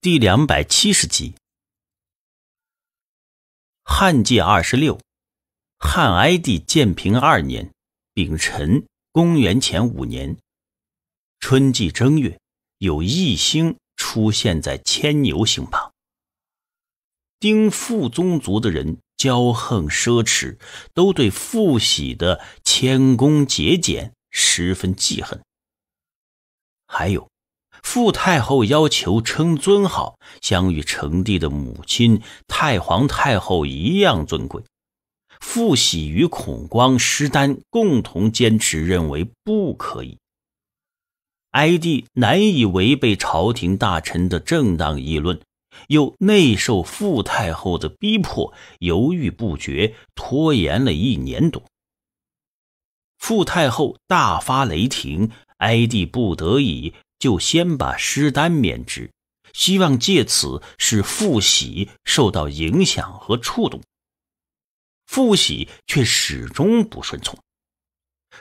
第两百七十集。汉界二十六，汉哀帝建平二年，丙辰，公元前五年，春季正月，有异星出现在牵牛星旁。丁富宗族的人骄横奢侈，都对父喜的谦恭节俭十分记恨。还有。傅太后要求称尊号，将与成帝的母亲太皇太后一样尊贵。傅喜与孔光、师丹共同坚持认为不可以。哀帝难以违背朝廷大臣的正当议论，又内受傅太后的逼迫，犹豫不决，拖延了一年多。傅太后大发雷霆，哀帝不得已。就先把师丹免职，希望借此使傅喜受到影响和触动。傅喜却始终不顺从。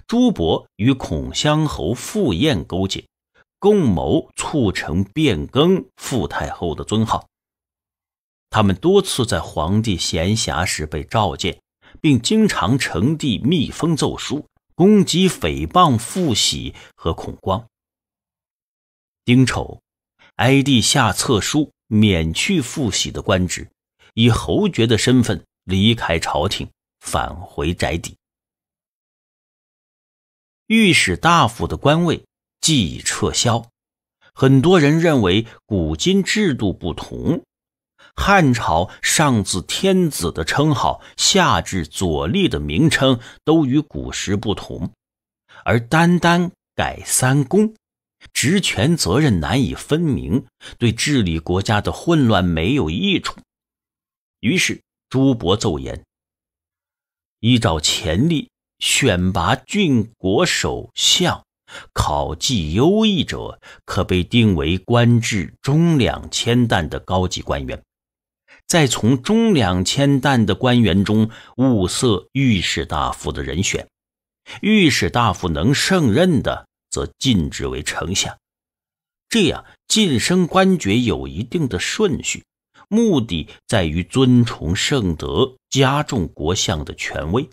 朱博与孔襄侯傅晏勾结，共谋促成变更傅太后的尊号。他们多次在皇帝闲暇时被召见，并经常呈递密封奏书，攻击诽谤傅喜和孔光。丁丑，哀帝下册书，免去傅喜的官职，以侯爵的身份离开朝廷，返回宅邸。御史大夫的官位既已撤销，很多人认为古今制度不同，汉朝上自天子的称号，下至左立的名称，都与古时不同，而单单改三公。职权责任难以分明，对治理国家的混乱没有益处。于是朱博奏言：依照潜力选拔郡国首相，考绩优异者可被定为官至中两千担的高级官员；再从中两千担的官员中物色御史大夫的人选，御史大夫能胜任的。则禁止为丞相，这样晋升官爵有一定的顺序，目的在于尊崇圣德，加重国相的权威。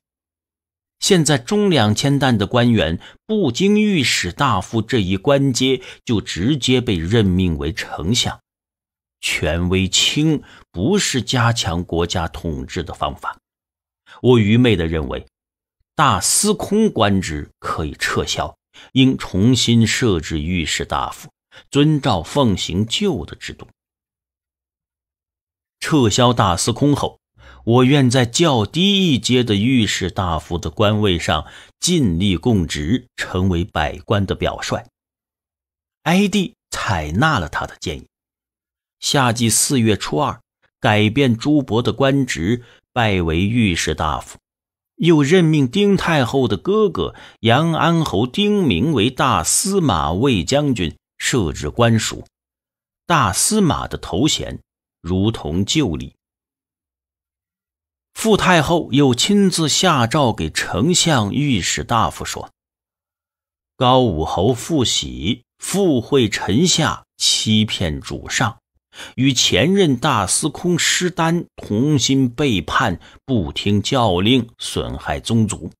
现在中两千担的官员不经御史大夫这一官阶，就直接被任命为丞相，权威轻，不是加强国家统治的方法。我愚昧地认为，大司空官职可以撤销。应重新设置御史大夫，遵照奉行旧的制度。撤销大司空后，我愿在较低一阶的御史大夫的官位上尽力供职，成为百官的表率。艾蒂采纳了他的建议，夏季四月初二，改变朱博的官职，拜为御史大夫。又任命丁太后的哥哥杨安侯丁明为大司马卫将军，设置官署。大司马的头衔如同旧例。傅太后又亲自下诏给丞相、御史大夫说：“高武侯傅喜附会臣下，欺骗主上。”与前任大司空施丹同心背叛，不听教令，损害宗族，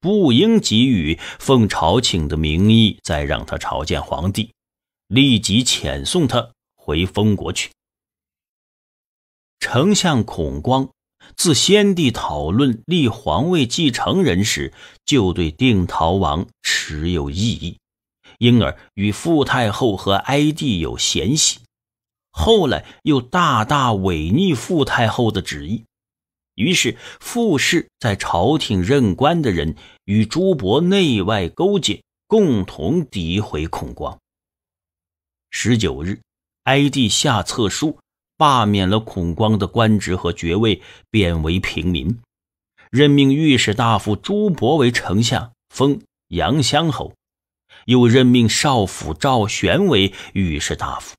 不应给予奉朝请的名义，再让他朝见皇帝，立即遣送他回封国去。丞相孔光自先帝讨论立皇位继承人时，就对定陶王持有异议，因而与傅太后和哀帝有嫌隙。后来又大大违逆傅太后的旨意，于是傅氏在朝廷任官的人与朱伯内外勾结，共同诋毁孔光。十九日，哀帝下策书，罢免了孔光的官职和爵位，贬为平民，任命御史大夫朱伯为丞相，封阳乡侯，又任命少府赵玄为御史大夫。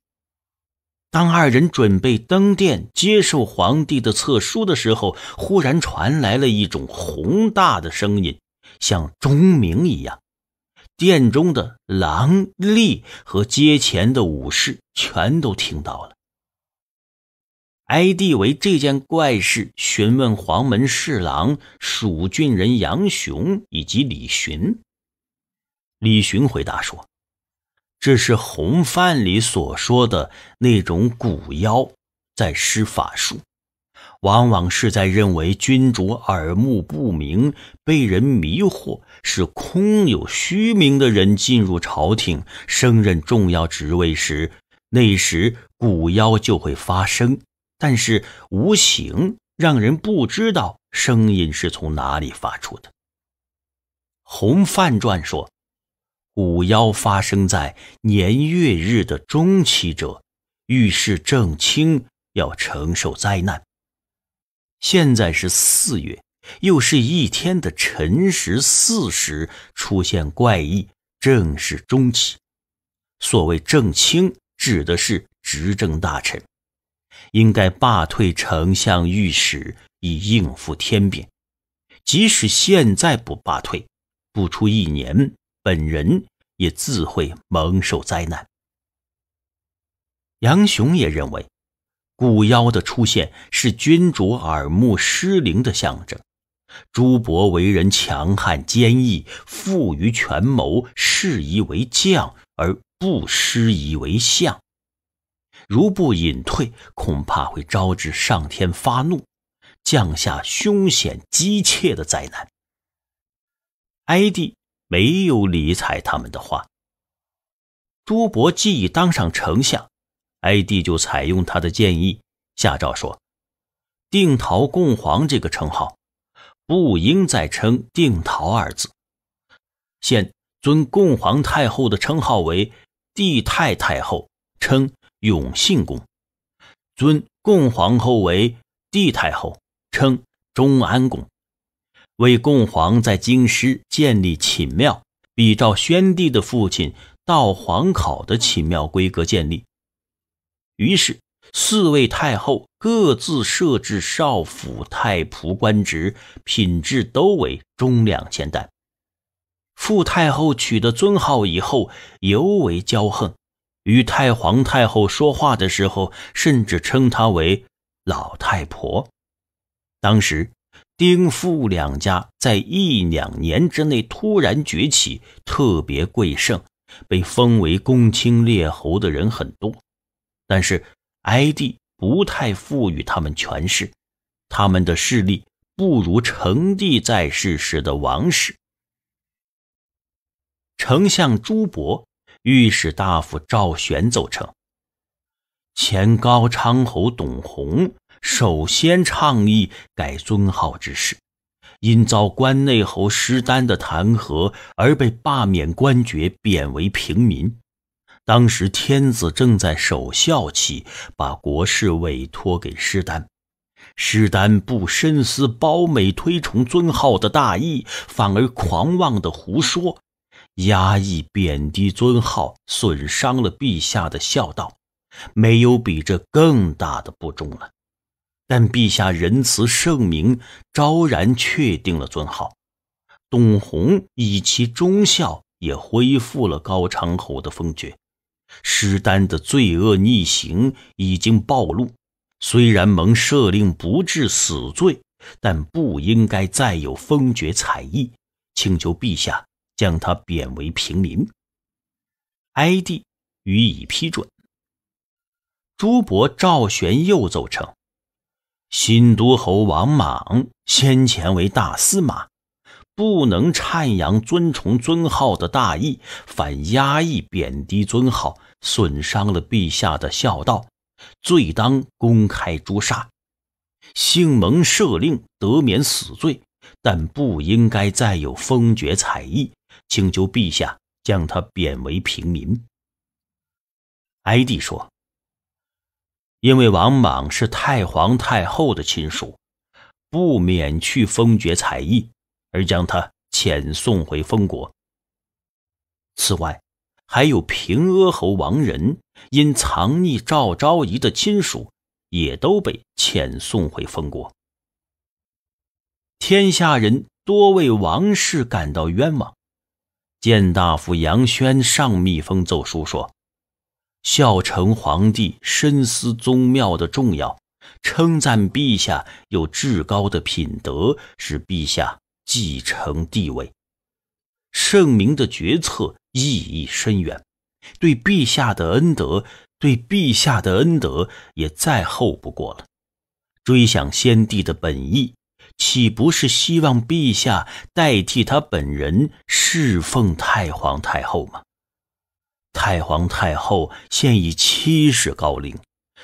当二人准备登殿接受皇帝的册书的时候，忽然传来了一种宏大的声音，像钟鸣一样。殿中的郎吏和阶前的武士全都听到了。哀帝为这件怪事询问黄门侍郎蜀郡人杨雄以及李寻，李寻回答说。这是《红范》里所说的那种蛊妖在施法术，往往是在认为君主耳目不明、被人迷惑、是空有虚名的人进入朝廷、升任重要职位时，那时蛊妖就会发声，但是无形，让人不知道声音是从哪里发出的。《红范》传说。五幺发生在年月日的中期者，遇事正清要承受灾难。现在是四月，又是一天的辰时四时出现怪异，正是中期。所谓正清，指的是执政大臣，应该罢退丞相御史，以应付天变。即使现在不罢退，不出一年，本人。也自会蒙受灾难。杨雄也认为，古妖的出现是君主耳目失灵的象征。朱伯为人强悍坚毅，富于权谋，适宜为将而不失宜为相。如不隐退，恐怕会招致上天发怒，降下凶险机切的灾难。哀帝。没有理睬他们的话。朱伯既已当上丞相，哀帝就采用他的建议，下诏说：“定陶共皇这个称号，不应再称定陶二字。现尊共皇太后的称号为帝太太后，称永信宫；尊共皇后为帝太后，称中安宫。”为共皇在京师建立寝庙，比照宣帝的父亲道皇考的寝庙规格建立。于是四位太后各自设置少府太仆官职，品质都为中两千担。傅太后取得尊号以后，尤为骄横，与太皇太后说话的时候，甚至称她为老太婆。当时。丁傅两家在一两年之内突然崛起，特别贵盛，被封为公卿列侯的人很多，但是哀帝不太赋予他们权势，他们的势力不如成帝在世时的王室。丞相朱伯、御史大夫赵玄奏称：前高昌侯董弘。首先倡议改尊号之事，因遭关内侯施丹的弹劾而被罢免官爵，贬为平民。当时天子正在守孝期，把国事委托给施丹。施丹不深思褒美推崇尊号的大义，反而狂妄的胡说，压抑贬低尊号，损伤了陛下的孝道，没有比这更大的不忠了。但陛下仁慈圣明，昭然确定了尊号。董洪以其忠孝，也恢复了高昌侯的封爵。施丹的罪恶逆行已经暴露，虽然蒙赦令不治死罪，但不应该再有封爵采邑。请求陛下将他贬为平民。哀帝予以批准。朱博、赵玄又奏称。新都侯王莽先前为大司马，不能阐扬尊崇尊号的大义，反压抑贬低尊号，损伤了陛下的孝道，罪当公开诛杀。幸蒙赦令得免死罪，但不应该再有封爵采邑，请求陛下将他贬为平民。”哀帝说。因为王莽是太皇太后的亲属，不免去封爵采邑，而将他遣送回封国。此外，还有平阿侯王仁因藏匿赵昭仪的亲属，也都被遣送回封国。天下人多为王氏感到冤枉。谏大夫杨轩上密封奏书说。孝成皇帝深思宗庙的重要，称赞陛下有至高的品德，使陛下继承帝位，圣明的决策意义深远，对陛下的恩德，对陛下的恩德也再厚不过了。追想先帝的本意，岂不是希望陛下代替他本人侍奉太皇太后吗？太皇太后现已七十高龄，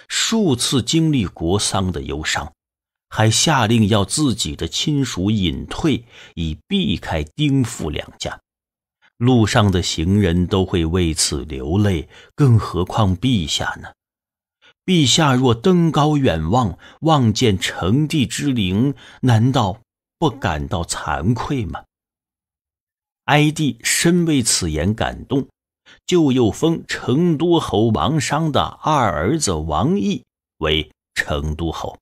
数次经历国丧的忧伤，还下令要自己的亲属隐退，以避开丁父两家。路上的行人都会为此流泪，更何况陛下呢？陛下若登高远望，望见成帝之灵，难道不感到惭愧吗？哀帝深为此言感动。就又封成都侯王商的二儿子王毅为成都侯。